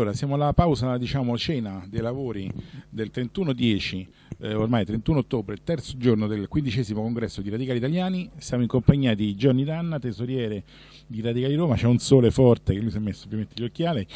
Allora, siamo alla pausa, diciamo, cena dei lavori del 31-10, eh, ormai 31 ottobre, il terzo giorno del quindicesimo congresso di Radicali Italiani. Siamo in compagnia di Gianni Danna, tesoriere di Radicali Roma. C'è un sole forte che lui si è messo ovviamente gli occhiali.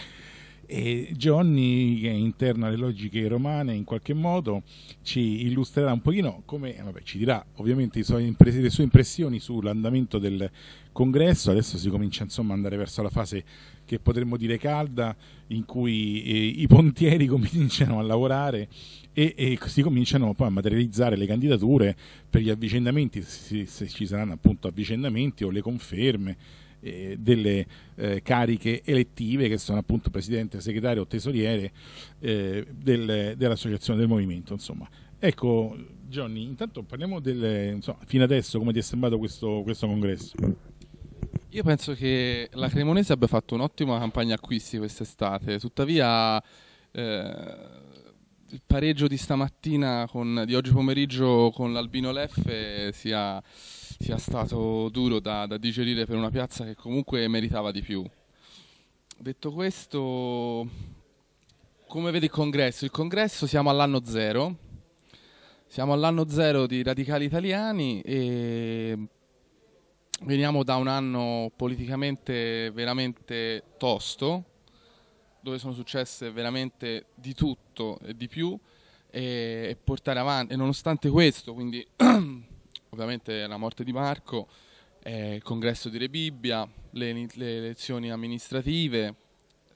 E Johnny, che è interna alle logiche romane, in qualche modo ci illustrerà un pochino come, eh, vabbè, ci dirà ovviamente le sue impressioni sull'andamento del congresso. Adesso si comincia insomma ad andare verso la fase che potremmo dire calda, in cui eh, i pontieri cominciano a lavorare e, e, si cominciano poi a materializzare le candidature per gli avvicendamenti, se, se ci saranno appunto avvicendamenti o le conferme eh, delle eh, cariche elettive che sono appunto presidente, segretario o tesoriere eh, del, dell'associazione del movimento. Insomma. Ecco Johnny, intanto parliamo del, insomma, fino adesso come ti è sembrato questo, questo congresso? Io penso che la Cremonese abbia fatto un'ottima campagna acquisti quest'estate, tuttavia... Eh, il pareggio di stamattina, con, di oggi pomeriggio con l'Albino Leffe eh, sia, sia stato duro da, da digerire per una piazza che comunque meritava di più. Detto questo, come vede il congresso? Il congresso siamo all'anno zero, siamo all'anno zero di radicali italiani e veniamo da un anno politicamente veramente tosto, dove sono successe veramente di tutto e di più e, e portare avanti. E nonostante questo, quindi ovviamente la morte di Marco, eh, il congresso di Rebibbia, le, le elezioni amministrative,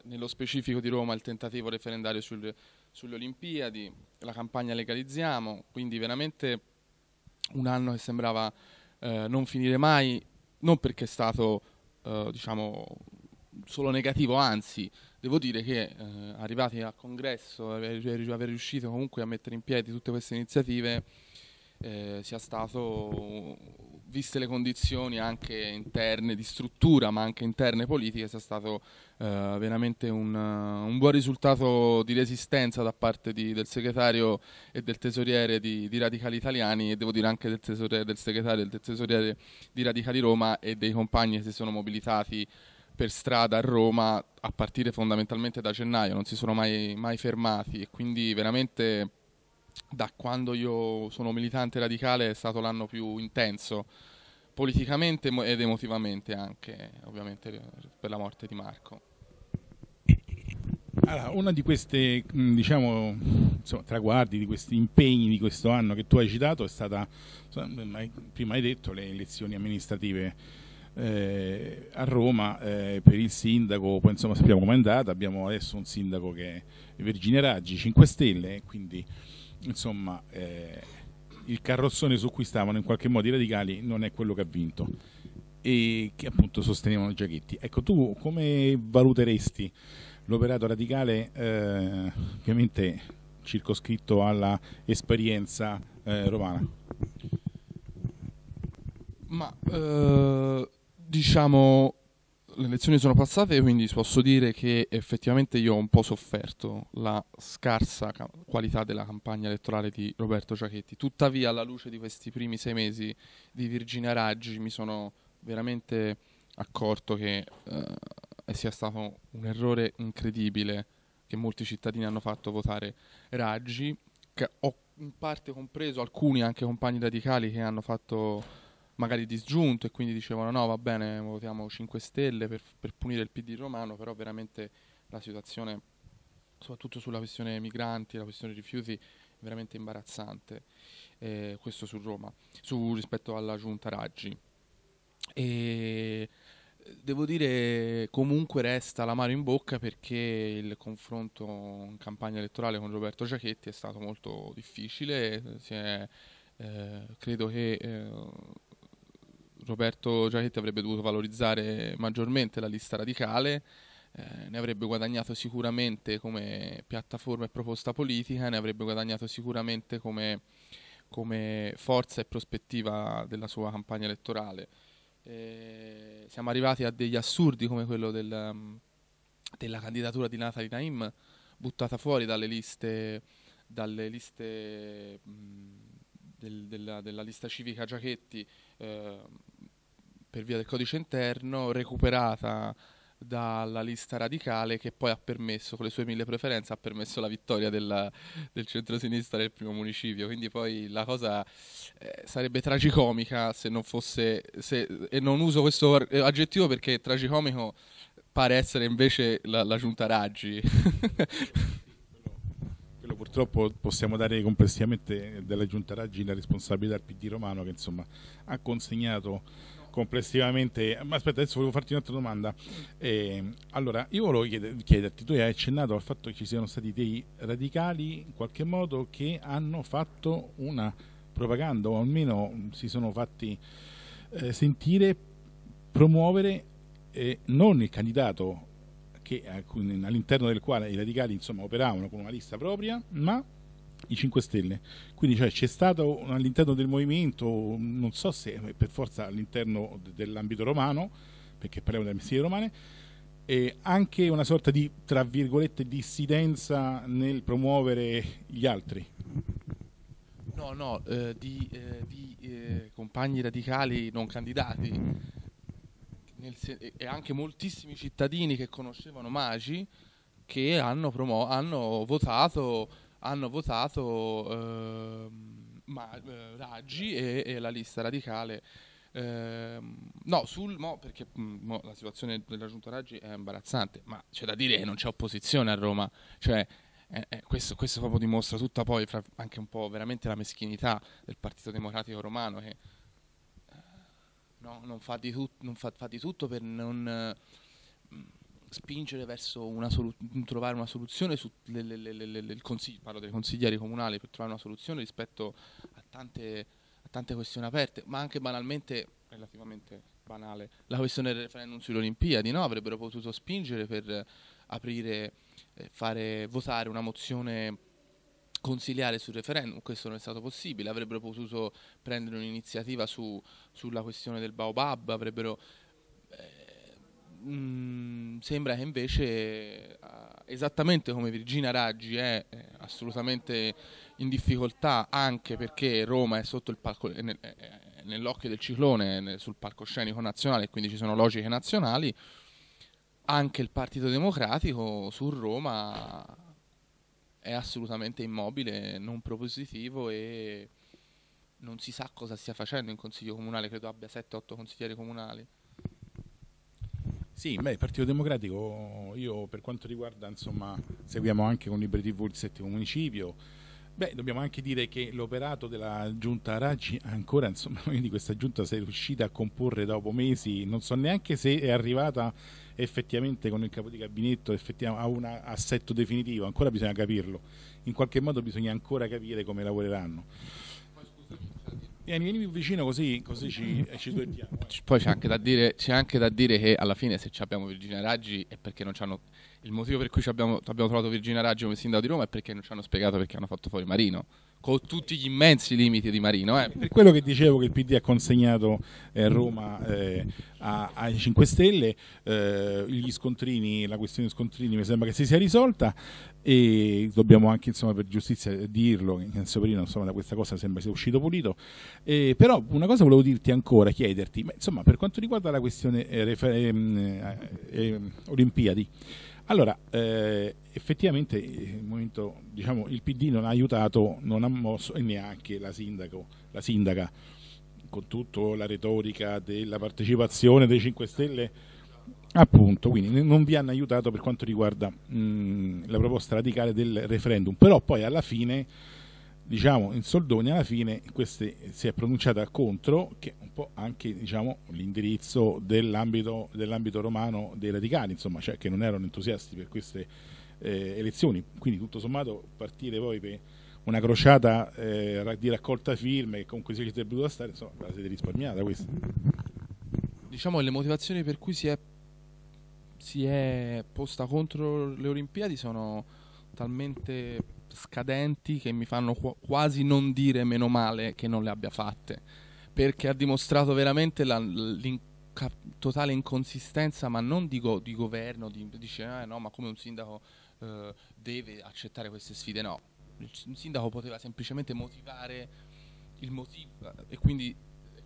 nello specifico di Roma il tentativo referendario sul, sulle Olimpiadi, la campagna Legalizziamo, quindi veramente un anno che sembrava eh, non finire mai, non perché è stato eh, diciamo, solo negativo, anzi devo dire che eh, arrivati al congresso, aver, aver, riuscito comunque a mettere in piedi tutte queste iniziative eh, sia stato, viste le condizioni anche interne di struttura ma anche interne politiche, sia stato eh, veramente un, un, buon risultato di resistenza da parte di, del segretario e del tesoriere di, di, Radicali Italiani e devo dire anche del, del segretario e del tesoriere di Radicali Roma e dei compagni che si sono mobilitati per strada a Roma a partire fondamentalmente da gennaio, non si sono mai, mai fermati e quindi veramente da quando io sono militante radicale è stato l'anno più intenso politicamente ed emotivamente anche, ovviamente per la morte di Marco. Allora, uno di questi diciamo, traguardi, di questi impegni di questo anno che tu hai citato è stata, prima hai detto, le elezioni amministrative eh, a Roma eh, per il sindaco, poi insomma sappiamo com'è andata, abbiamo adesso un sindaco che è Virginia Raggi, 5 Stelle, quindi insomma eh, il carrozzone su cui stavano in qualche modo i radicali non è quello che ha vinto e che appunto sostenevano Giachetti. Ecco, tu come valuteresti l'operato radicale eh, ovviamente circoscritto alla esperienza eh, romana? Ma eh, diciamo, le lezioni sono passate, quindi posso dire che effettivamente io ho un po' sofferto la scarsa ca- qualità della campagna elettorale di Roberto Giachetti. Tuttavia, alla luce di questi primi sei mesi di Virginia Raggi, mi sono veramente accorto che eh, sia stato un errore incredibile che molti cittadini hanno fatto votare Raggi, che ho in parte compreso alcuni anche compagni radicali che hanno fatto magari disgiunto e quindi dicevano no va bene votiamo 5 Stelle per, per punire il PD romano, però veramente la situazione, soprattutto sulla questione migranti, la questione rifiuti, è veramente imbarazzante. Eh, questo su Roma, su, rispetto alla giunta Raggi. E devo dire comunque resta l'amaro in bocca perché il confronto in campagna elettorale con Roberto Giachetti è stato molto difficile, è, eh, credo che eh, Roberto Giachetti avrebbe dovuto valorizzare maggiormente la lista radicale, eh, ne avrebbe guadagnato sicuramente come piattaforma e proposta politica, ne avrebbe guadagnato sicuramente come, come forza e prospettiva della sua campagna elettorale. Eh, siamo arrivati a degli assurdi come quello del, della candidatura di Natali Naim buttata fuori dalle liste, dalle liste mh, mm, del, della, della, lista civica Giachetti eh, per via del codice interno recuperata dalla lista radicale che poi ha permesso, con le sue mille preferenze, ha permesso la vittoria della, del centrosinistra del primo municipio. Quindi poi la cosa eh, sarebbe tragicomica se non fosse... Se, e non uso questo eh, aggettivo perché tragicomico pare essere invece la, la giunta Raggi. purtroppo possiamo dare complessivamente della Giunta Raggi la responsabilità al PD Romano che insomma ha consegnato complessivamente ma aspetta adesso volevo farti un'altra domanda eh, allora io volevo chiederti tu hai accennato al fatto che ci siano stati dei radicali in qualche modo che hanno fatto una propaganda o almeno si sono fatti eh, sentire promuovere eh, non il candidato che, all'interno del quale i radicali insomma, operavano con una lista propria, ma i 5 Stelle. Quindi cioè, c'è stato all'interno del movimento, non so se per forza all'interno dell'ambito romano, perché parliamo delle amnistie romane, anche una sorta di, tra virgolette, dissidenza nel promuovere gli altri. No, no, eh, di, eh, di eh, compagni radicali non candidati se- e anche moltissimi cittadini che conoscevano Magi che hanno, promo- hanno votato, hanno votato eh, Ma- eh, Raggi e-, e, la lista radicale. Eh, no, sul mo, perché mm, mo, la situazione della giunta Raggi è imbarazzante, ma c'è da dire che non c'è opposizione a Roma. Cioè, eh, eh, questo, questo, proprio dimostra tutta poi fra- anche un po' veramente la meschinità del Partito Democratico Romano che no? non, fa di, tut non fa, fa di tutto per non eh, spingere verso una trovare una soluzione su le, le, le, il consiglio, parlo dei consiglieri comunali per trovare una soluzione rispetto a tante, a tante questioni aperte, ma anche banalmente, relativamente banale, la questione del referendum sulle Olimpiadi, no? avrebbero potuto spingere per aprire, eh, fare, votare una mozione consigliare sul referendum, questo non è stato possibile, avrebbero potuto prendere un'iniziativa su, sulla questione del Baobab, avrebbero... Eh, mm, sembra che invece, eh, esattamente come Virginia Raggi è eh, assolutamente in difficoltà, anche perché Roma è sotto il palco, nel, nell'occhio del ciclone, nel, sul palcoscenico nazionale, e quindi ci sono logiche nazionali, anche il Partito Democratico su Roma è assolutamente immobile, non propositivo e non si sa cosa stia facendo in consiglio comunale, credo abbia 7-8 consiglieri comunali. Sì, beh, il Partito Democratico, io per quanto riguarda, insomma, seguiamo anche con Libre TV il settimo municipio, Beh, dobbiamo anche dire che l'operato della giunta Raggi ancora, insomma, quindi questa giunta si è riuscita a comporre dopo mesi, non so neanche se è arrivata effettivamente con il capo di gabinetto a un assetto definitivo, ancora bisogna capirlo, in qualche modo bisogna ancora capire come lavoreranno. Vieni, eh, vieni più vicino così, così ci, eh, ci duettiamo. Eh. Poi c'è anche, anche, da dire che alla fine se abbiamo Virginia Raggi è perché non ci hanno il motivo per cui abbiamo, abbiamo, trovato Virginia Raggio come sindaco di Roma è perché non ci hanno spiegato perché hanno fatto fuori Marino con tutti gli immensi limiti di Marino. Eh. Per quello che dicevo che il PD ha consegnato eh, Roma eh, ai 5 Stelle, eh, gli scontrini, la questione scontrini mi sembra che si sia risolta e dobbiamo anche insomma, per giustizia dirlo, Enzo Perino insomma, da questa cosa sembra sia uscito pulito, eh, però una cosa volevo dirti ancora, chiederti, ma, insomma, per quanto riguarda la questione eh, ehm, eh, Olimpiadi, allora, eh, effettivamente eh, il, momento, diciamo, il PD non ha aiutato, non ha mosso e neanche la, sindaco, la sindaca, con tutta la retorica della partecipazione dei 5 Stelle, appunto, quindi non vi hanno aiutato per quanto riguarda mh, mm, la proposta radicale del referendum, però poi alla fine diciamo in soldoni alla fine queste, si è pronunciata contro che un po' anche diciamo, l'indirizzo dell'ambito, dell'ambito romano dei radicali insomma cioè che non erano entusiasti per queste eh, elezioni quindi tutto sommato partire poi per una crociata eh, di raccolta firme che comunque si è dovuta stare insomma la siete risparmiata questa diciamo le motivazioni per cui si è, si è posta contro le Olimpiadi sono talmente scadenti che mi fanno quasi non dire meno male che non le abbia fatte, perché ha dimostrato veramente la, totale inconsistenza, ma non di, go- di governo, di, dice ah, no, ma come un sindaco eh, deve accettare queste sfide, no, un sindaco poteva semplicemente motivare il motivo eh, e quindi,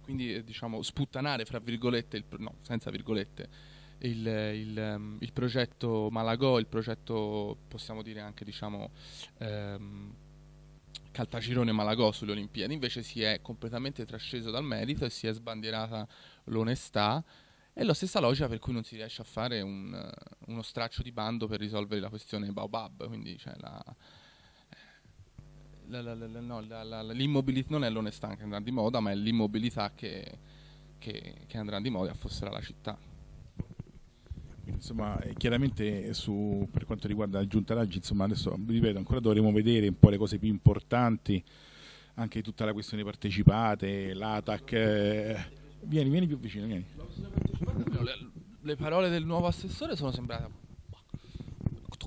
quindi eh, diciamo sputtanare, fra virgolette, il, no, senza virgolette, il, il, ehm, il, progetto Malagò, il progetto possiamo dire anche diciamo ehm, Caltagirone Malagò sulle Olimpiadi, invece si è completamente trasceso dal merito e si è sbandierata l'onestà. È la stessa logica per cui non si riesce a fare un, eh, uno straccio di bando per risolvere la questione Baobab, quindi cioè la, eh, la, la, no, l'immobilità non è l'onestà che andrà di moda, ma è l'immobilità che, che, che andrà di moda e affosserà la città insomma, eh, chiaramente su, per quanto riguarda il Giunta Raggi, insomma, adesso ripeto, ancora dovremo vedere un po' le cose più importanti, anche tutta la questione partecipate, l'ATAC. Eh, vieni, vieni più vicino, vieni. Le parole del nuovo assessore sono sembrate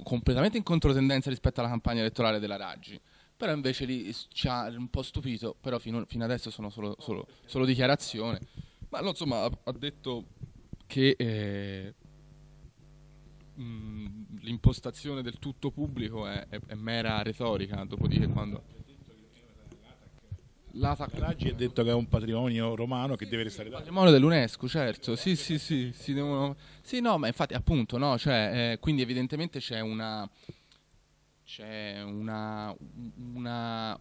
completamente in controtendenza rispetto alla campagna elettorale della Raggi però invece lì ci ha un po' stupito, però fino, fino adesso sono solo, solo, solo dichiarazioni. Ma insomma ha, ha detto che eh, l'impostazione del tutto pubblico è, è, è mera retorica, dopodiché quando... La Raggi ha detto che è un patrimonio romano che deve restare patrimonio dell'UNESCO, certo. Sì, sì, sì, si devono... Sì, no, ma infatti appunto, no, cioè, eh, quindi evidentemente c'è una c'è una, una,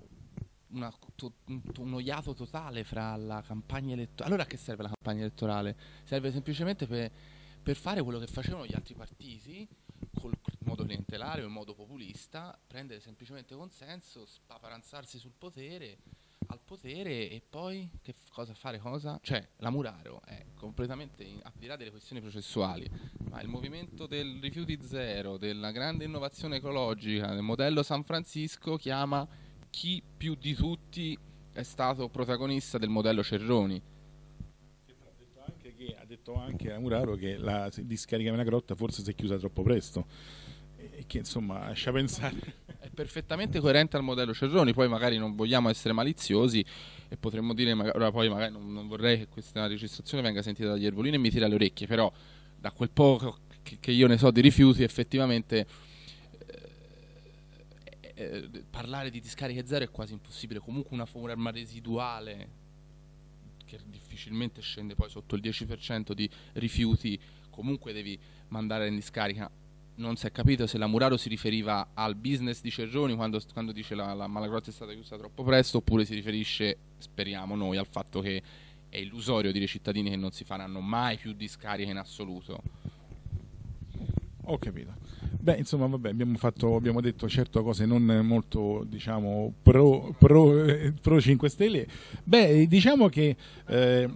una to, uno iato totale fra la campagna elettorale. Allora a che serve la campagna elettorale? Serve semplicemente per per fare quello che facevano gli altri partiti col modo clientelare o in modo populista, prendere semplicemente consenso, spaparanzarsi sul potere, al potere e poi che f- cosa fare cosa? Cioè la Muraro è completamente in, al di là delle questioni processuali, ma il movimento del rifiuti zero, della grande innovazione ecologica, del modello San Francisco chiama chi più di tutti è stato protagonista del modello Cerroni detto anche a Muraro che la discarica Mena Grotta forse si è chiusa troppo presto e che insomma lascia pensare è perfettamente coerente al modello Cerroni poi magari non vogliamo essere maliziosi e potremmo dire ora poi magari non, non, vorrei che questa registrazione venga sentita dagli erbolini e mi tira le orecchie però da quel poco che, che io ne so di rifiuti effettivamente eh, eh, parlare di discariche zero è quasi impossibile comunque una forma residuale che di difficilmente scende poi sotto il 10% di rifiuti, comunque devi mandare in discarica. Non si è capito se la Muraro si riferiva al business di Cerroni quando, quando dice la, la Malagrotta è stata chiusa troppo presto oppure si riferisce, speriamo noi, al fatto che è illusorio dire ai cittadini che non si faranno mai più discariche in assoluto. Ho capito. Beh, insomma, vabbè, abbiamo, fatto, abbiamo, detto certo cose non molto, diciamo, pro, pro, pro 5 Stelle. Beh, diciamo che... Eh,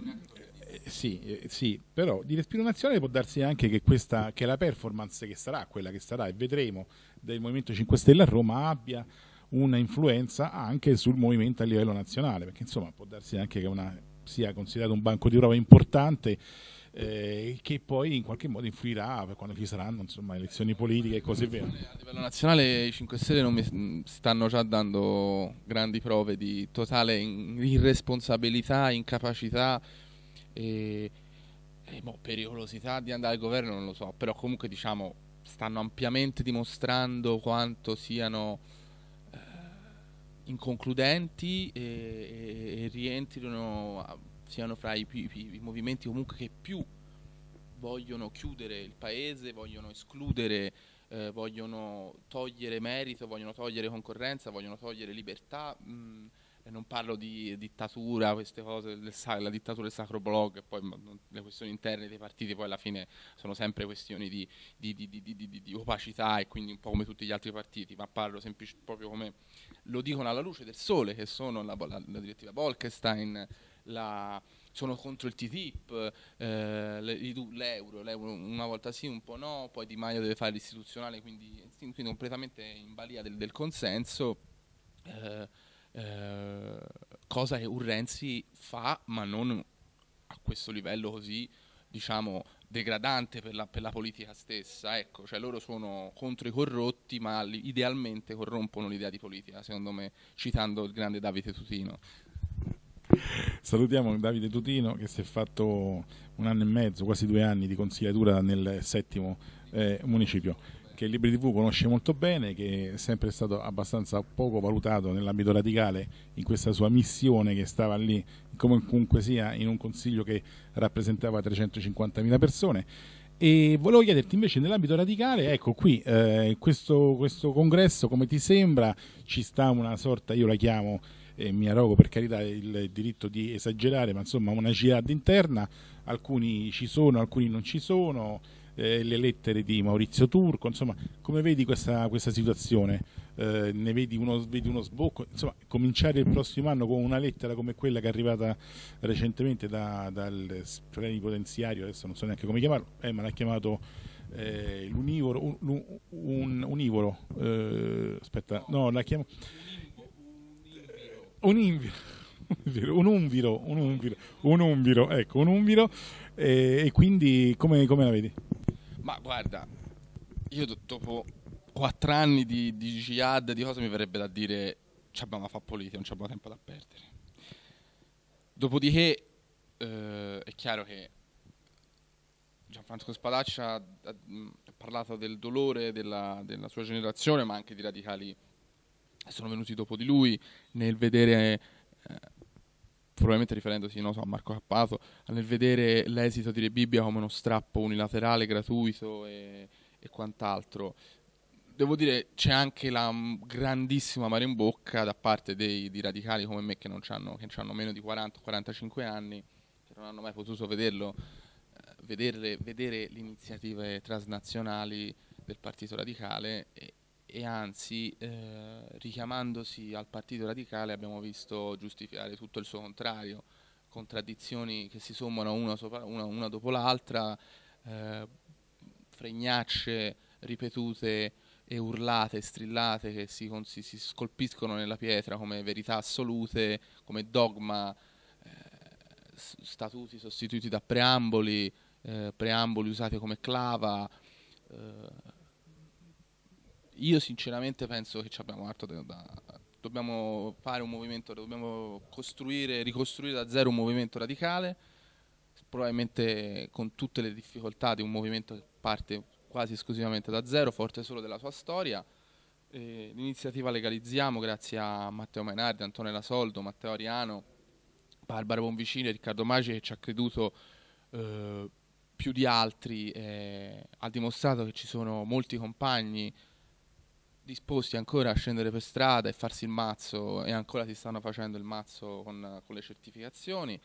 sì, eh, sì, però di respiro nazionale può darsi anche che, questa, che la performance che sarà, quella che sarà e vedremo del Movimento 5 Stelle a Roma abbia una influenza anche sul movimento a livello nazionale, perché insomma può darsi anche che una sia considerato un banco di prova importante eh, che poi in qualche modo influirà per quando ci saranno insomma, elezioni politiche e così via. A livello nazionale i 5 Stelle non mi mm, stanno già dando grandi prove di totale irresponsabilità, incapacità e, e boh, pericolosità di andare al governo, non lo so, però comunque diciamo stanno ampiamente dimostrando quanto siano inconcludenti e, e rientrino a, siano fra i, i, i, movimenti comunque che più vogliono chiudere il paese, vogliono escludere, eh, vogliono togliere merito, vogliono togliere concorrenza, vogliono togliere libertà. Mh, mm, e non parlo di dittatura, queste cose, la dittatura del sacro blog, e poi le questioni interne dei partiti poi alla fine sono sempre questioni di, di, di, di opacità e quindi un po' come tutti gli altri partiti, ma parlo semplicemente proprio come lo dicono alla luce del sole, che sono la, la, la direttiva Bolkestein, la, sono contro il TTIP, eh, l'euro, l'euro una volta sì, un po' no, poi Di Maio deve fare l'istituzionale, quindi, quindi completamente in balia del, del consenso. Eh, eh, cosa che un Renzi fa, ma non a questo livello così, diciamo, degradante per la, per la politica stessa. Ecco, cioè loro sono contro i corrotti, ma li, idealmente corrompono l'idea di politica, secondo me, citando il grande Davide Tutino. Salutiamo Davide Tutino che si è fatto un anno e mezzo, quasi due anni di consigliatura nel settimo eh, municipio che il Libri TV conosce molto bene, che è sempre stato abbastanza poco valutato nell'ambito radicale in questa sua missione che stava lì, come comunque sia, in un consiglio che rappresentava 350.000 persone. E volevo chiederti invece nell'ambito radicale, ecco qui, eh, questo, questo congresso come ti sembra? Ci sta una sorta, io la chiamo e mi arrogo per carità il diritto di esagerare, ma insomma una GIAD interna, alcuni ci sono, alcuni non ci sono, eh, le lettere di Maurizio Turco, insomma come vedi questa, questa situazione? Eh, ne vedi uno, vedi uno, sbocco? Insomma cominciare il prossimo anno con una lettera come quella che è arrivata recentemente da, dal plenipotenziario, adesso non so neanche come chiamarlo, eh, ma l'ha chiamato eh, l'univoro, un, un, un univoro, eh, aspetta, no, l'ha chiamato Un invio un umviro, un umviro, un umviro, ecco, un umviro. Eh, e quindi come, come la vedi? Ma guarda, io dopo quattro anni di, di jihad, di cosa mi verrebbe da dire, ci abbiamo la fa politica, non ci abbiamo tempo da perdere. Dopodiché eh, è chiaro che Gianfranco Spadaccia ha, ha, parlato del dolore della, della, sua generazione, ma anche di radicali che sono venuti dopo di lui, nel vedere probabilmente riferendosi so, a Marco Cappato, nel vedere l'esito di Re Bibbia come uno strappo unilaterale, gratuito e, e quant'altro. Devo dire c'è anche la grandissima mare in bocca da parte dei, di radicali come me che, non hanno, che hanno meno di 40-45 anni, che non hanno mai potuto vederlo, eh, vedere le iniziative transnazionali del Partito Radicale e, e anzi eh, richiamandosi al Partito Radicale abbiamo visto giustificare tutto il suo contrario, contraddizioni che si sommano una, sopra, una, una dopo l'altra, eh, fregnacce ripetute e urlate, strillate che si, si, si, scolpiscono nella pietra come verità assolute, come dogma, eh, statuti sostituiti da preamboli, eh, preamboli usati come clava eh, io sinceramente penso che abbiamo altro da, da dobbiamo fare un movimento, dobbiamo costruire, ricostruire da zero un movimento radicale, probabilmente con tutte le difficoltà di un movimento che parte quasi esclusivamente da zero, forte solo della sua storia. Eh, l'iniziativa Legalizziamo, grazie a Matteo Mainardi, Antonella Soldo, Matteo Ariano, Barbara Bonvicini e Riccardo Maggi che ci ha creduto eh, più di altri, eh, ha dimostrato che ci sono molti compagni disposti ancora a scendere per strada e farsi il mazzo e ancora si stanno facendo il mazzo con, con le certificazioni.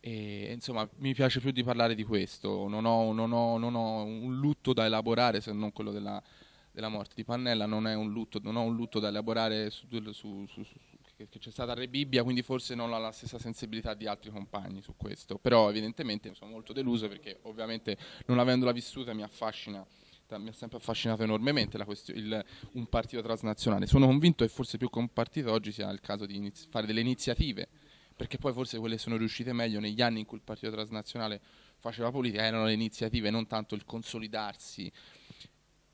E, insomma, mi piace più di parlare di questo. Non ho, non ho, non ho un lutto da elaborare se non quello della, della morte di Pannella. Non, lutto, non, ho un lutto da elaborare su, su, su, che, c'è stata Re Bibbia, quindi forse non ho la stessa sensibilità di altri compagni su questo. Però, evidentemente, sono molto deluso perché, ovviamente, non avendola vissuta, mi affascina mi ha sempre affascinato enormemente il, un partito transnazionale. Sono convinto che forse più che un partito oggi sia il caso di iniz- fare delle iniziative, perché poi forse quelle sono riuscite meglio negli anni in cui il partito transnazionale faceva politica, erano le iniziative, non tanto il consolidarsi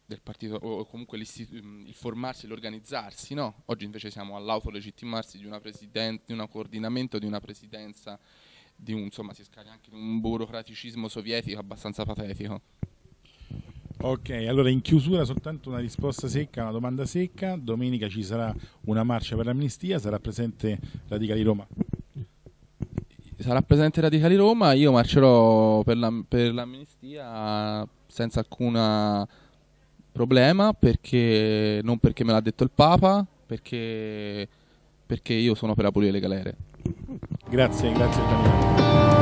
del partito o comunque mm, il formarsi e l'organizzarsi, no? Oggi invece siamo all'autolegittimarsi di, una presiden- di un coordinamento, di una presidenza, di un, insomma si scade anche un burocraticismo sovietico abbastanza patetico. Ok, allora in chiusura soltanto una risposta secca, una domanda secca. Domenica ci sarà una marcia per l'amnistia, sarà presente Radicali Roma. Sarà presente Radicali Roma, io marcerò per, la, per l'amnistia senza alcun problema, perché, non perché me l'ha detto il Papa, perché, perché io sono per abolire le galere. Grazie, grazie Daniele.